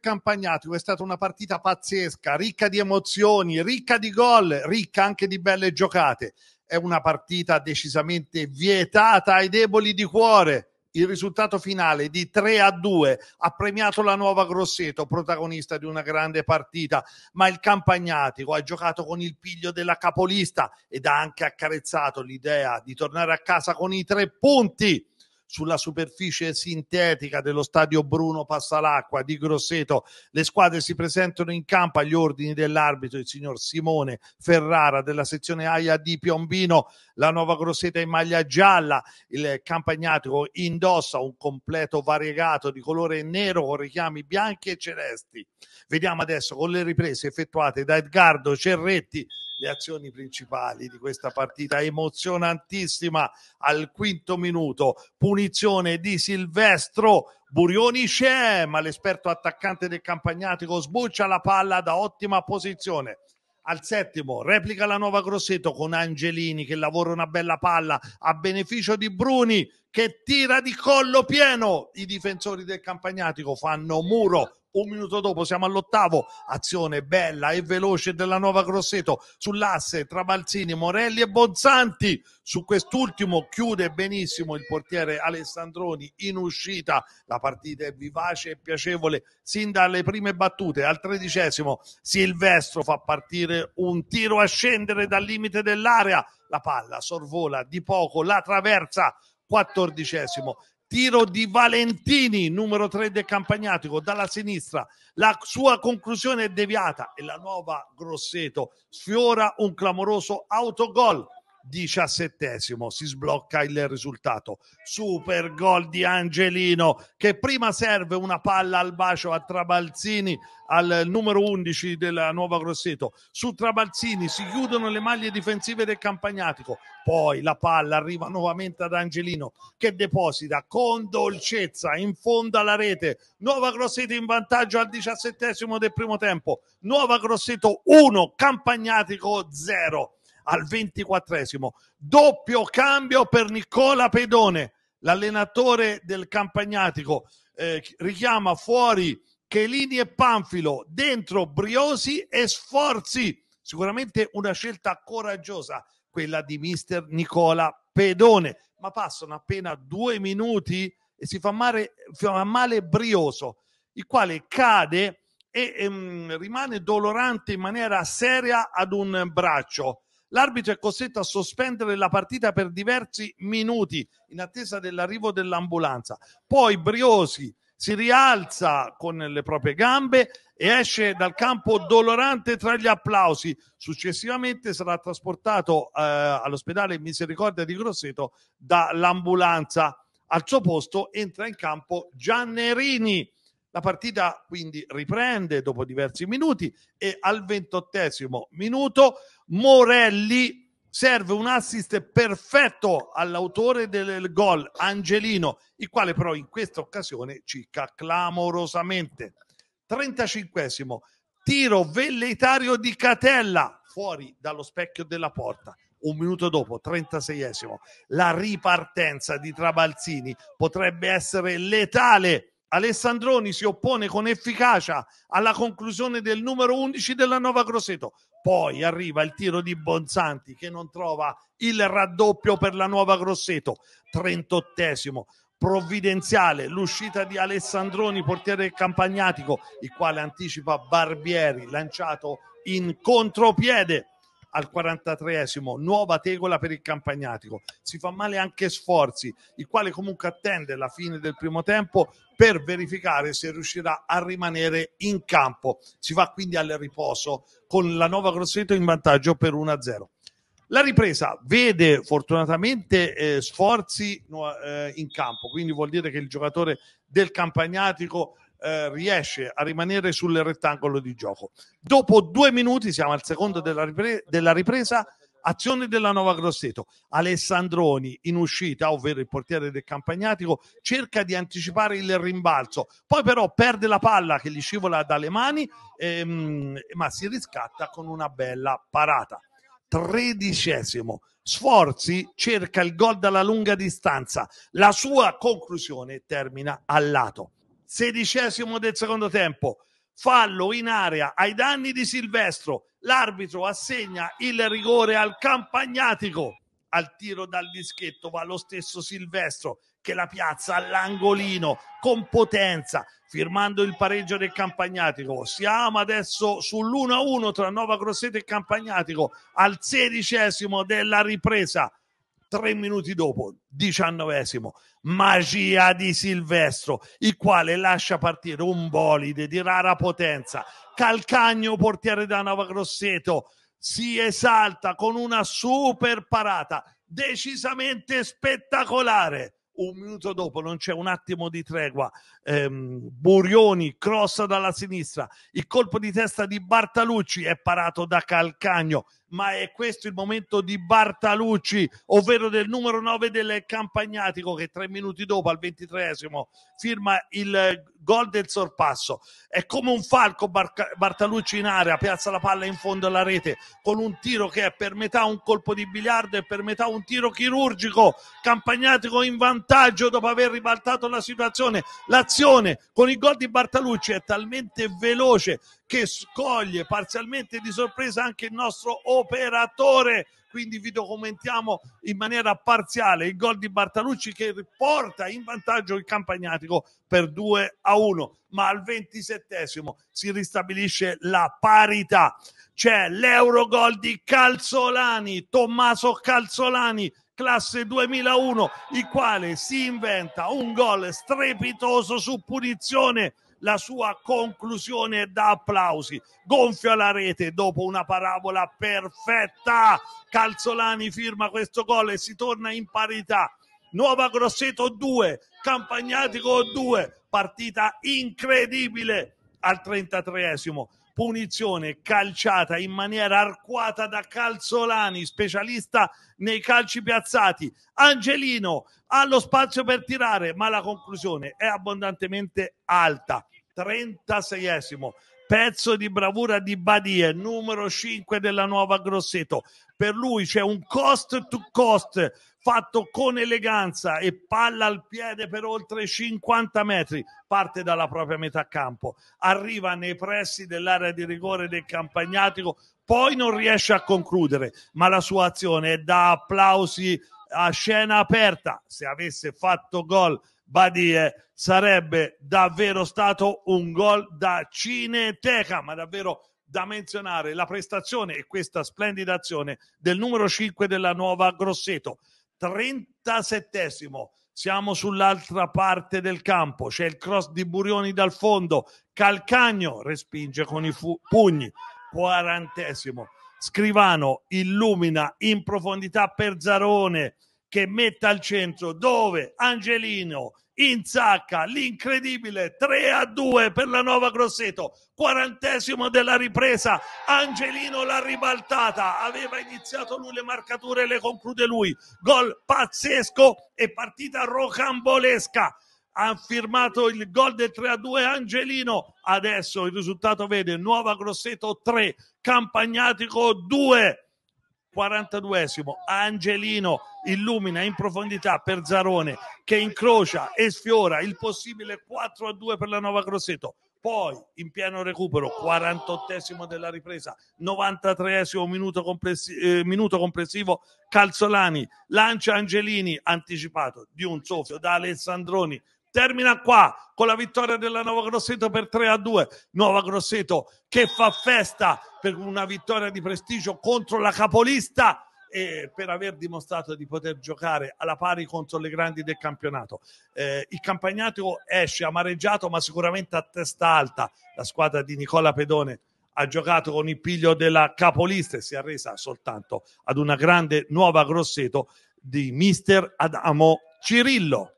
Campagnatico è stata una partita pazzesca, ricca di emozioni, ricca di gol, ricca anche di belle giocate. È una partita decisamente vietata ai deboli di cuore. Il risultato finale di 3 a 2 ha premiato la nuova Grosseto, protagonista di una grande partita, ma il Campagnatico ha giocato con il piglio della capolista ed ha anche accarezzato l'idea di tornare a casa con i tre punti sulla superficie sintetica dello stadio Bruno Passalacqua di Grosseto. Le squadre si presentano in campo agli ordini dell'arbitro, il signor Simone Ferrara della sezione AIA di Piombino. La nuova Grosseto in maglia gialla, il campagnatico indossa un completo variegato di colore nero con richiami bianchi e celesti. Vediamo adesso con le riprese effettuate da Edgardo Cerretti le azioni principali di questa partita emozionantissima al quinto minuto. Pun punizione di Silvestro. Burioni c'è, ma l'esperto attaccante del Campagnatico sbuccia la palla da ottima posizione. Al settimo replica la nuova Grosseto con Angelini che lavora una bella palla a beneficio di Bruni che tira di collo pieno. I difensori del Campagnatico fanno muro un minuto dopo siamo all'ottavo, azione bella e veloce della Nuova Grosseto sull'asse tra Balzini, Morelli e Bonzanti. Su quest'ultimo chiude benissimo il portiere Alessandroni in uscita. La partita è vivace e piacevole sin dalle prime battute. Al tredicesimo Silvestro fa partire un tiro a scendere dal limite dell'area. La palla sorvola di poco la traversa. Quattordicesimo tiro di Valentini, numero 3 del Campagnatico, dalla sinistra. La sua conclusione è deviata e la nuova Grosseto sfiora un clamoroso autogol diciassettesimo si sblocca il risultato super gol di Angelino che prima serve una palla al bacio a Trabalzini al numero 11 della Nuova Grosseto su Trabalzini si chiudono le maglie difensive del Campagnatico poi la palla arriva nuovamente ad Angelino che deposita con dolcezza in fondo alla rete Nuova Grosseto in vantaggio al diciassettesimo del primo tempo Nuova Grosseto 1 Campagnatico 0 al ventiquattresimo. Doppio cambio per Nicola Pedone, l'allenatore del Campagnatico. Eh, richiama fuori Chelini e Panfilo, dentro Briosi e Sforzi. Sicuramente una scelta coraggiosa quella di mister Nicola Pedone. Ma passano appena due minuti e si fa male, fa male Brioso, il quale cade e ehm, rimane dolorante in maniera seria ad un braccio. L'arbitro è costretto a sospendere la partita per diversi minuti in attesa dell'arrivo dell'ambulanza. Poi Briosi si rialza con le proprie gambe e esce dal campo dolorante tra gli applausi. Successivamente sarà trasportato eh, all'ospedale Misericordia di Grosseto dall'ambulanza. Al suo posto entra in campo Giannerini la partita quindi riprende dopo diversi minuti e al ventottesimo minuto Morelli serve un assist perfetto all'autore del gol, Angelino, il quale però in questa occasione cicca clamorosamente. 35 tiro velleitario di Catella fuori dallo specchio della porta. Un minuto dopo, 36 esimo la ripartenza di Trabalzini potrebbe essere letale Alessandroni si oppone con efficacia alla conclusione del numero 11 della Nova Grosseto. Poi arriva il tiro di Bonzanti che non trova il raddoppio per la Nuova Grosseto. 38esimo provvidenziale l'uscita di Alessandroni, portiere campagnatico, il quale anticipa Barbieri lanciato in contropiede al 43esimo, nuova tegola per il Campagnatico. Si fa male anche Sforzi, il quale comunque attende la fine del primo tempo per verificare se riuscirà a rimanere in campo. Si va quindi al riposo con la nuova Grosseto in vantaggio per 1-0. La ripresa vede fortunatamente eh, sforzi eh, in campo, quindi vuol dire che il giocatore del Campagnatico eh, riesce a rimanere sul rettangolo di gioco. Dopo due minuti siamo al secondo della, ripre- della ripresa. Azione della Nova Grosseto. Alessandroni in uscita, ovvero il portiere del Campagnatico, cerca di anticipare il rimbalzo, poi però perde la palla che gli scivola dalle mani, ehm, ma si riscatta con una bella parata. Tredicesimo. Sforzi cerca il gol dalla lunga distanza. La sua conclusione termina al lato sedicesimo del secondo tempo, fallo in area ai danni di Silvestro, l'arbitro assegna il rigore al Campagnatico, al tiro dal dischetto va lo stesso Silvestro che la piazza all'angolino con potenza, firmando il pareggio del Campagnatico. Siamo adesso sull'1-1 tra Nova Grosseto e Campagnatico al sedicesimo della ripresa tre minuti dopo, diciannovesimo, magia di Silvestro, il quale lascia partire un bolide di rara potenza, calcagno portiere da Nova Grosseto, si esalta con una super parata decisamente spettacolare. Un minuto dopo non c'è un attimo di tregua. Ehm, Burioni crossa dalla sinistra. Il colpo di testa di Bartalucci è parato da Calcagno ma è questo il momento di Bartalucci, ovvero del numero 9 del Campagnatico che tre minuti dopo al 23 firma il gol del sorpasso. È come un falco Barca- Bartalucci in area, piazza la palla in fondo alla rete con un tiro che è per metà un colpo di biliardo e per metà un tiro chirurgico. Campagnatico in vantaggio dopo aver ribaltato la situazione. L'azione con il gol di Bartalucci è talmente veloce che scoglie parzialmente di sorpresa anche il nostro operatore. Quindi vi documentiamo in maniera parziale il gol di Bartalucci che porta in vantaggio il Campagnatico per 2 a 1. Ma al 27 si ristabilisce la parità. C'è l'Eurogol di Calzolani, Tommaso Calzolani, classe 2001, il quale si inventa un gol strepitoso su punizione la sua conclusione da applausi. Gonfia la rete dopo una parabola perfetta. Calzolani firma questo gol e si torna in parità. Nuova Grosseto 2, Campagnatico 2, partita incredibile al 33esimo punizione calciata in maniera arcuata da Calzolani, specialista nei calci piazzati. Angelino ha lo spazio per tirare, ma la conclusione è abbondantemente alta. 36esimo Pezzo di bravura di Badia, numero 5 della nuova Grosseto. Per lui c'è un cost to cost fatto con eleganza e palla al piede per oltre 50 metri, parte dalla propria metà campo, arriva nei pressi dell'area di rigore del Campagnatico, poi non riesce a concludere, ma la sua azione è da applausi a scena aperta. Se avesse fatto gol Badie sarebbe davvero stato un gol da cineteca, ma davvero da menzionare la prestazione e questa splendida azione del numero 5 della nuova Grosseto. 37 siamo sull'altra parte del campo, c'è il cross di Burioni dal fondo, Calcagno respinge con i fu- pugni, 40 Scrivano illumina in profondità per Zarone che mette al centro dove Angelino inzacca l'incredibile 3 a 2 per la Nova Grosseto, quarantesimo della ripresa, Angelino l'ha ribaltata, aveva iniziato lui le marcature, le conclude lui, gol pazzesco e partita rocambolesca, ha firmato il gol del 3-2 a Angelino, adesso il risultato vede Nuova Grosseto 3, Campagnatico 2. 42esimo Angelino illumina in profondità per Zarone che incrocia e sfiora il possibile 4 a 2 per la Nuova Grosseto poi in pieno recupero 48esimo della ripresa 93esimo minuto, complessi- eh, minuto complessivo Calzolani lancia Angelini anticipato di un soffio da Alessandroni termina qua con la vittoria della Nuova Grosseto per 3 a 2. Nuova Grosseto che fa festa per una vittoria di prestigio contro la capolista e per aver dimostrato di poter giocare alla pari contro le grandi del campionato. Eh, il campagnato esce amareggiato ma sicuramente a testa alta. La squadra di Nicola Pedone ha giocato con il piglio della capolista e si è resa soltanto ad una grande nuova Grosseto di mister Adamo Cirillo.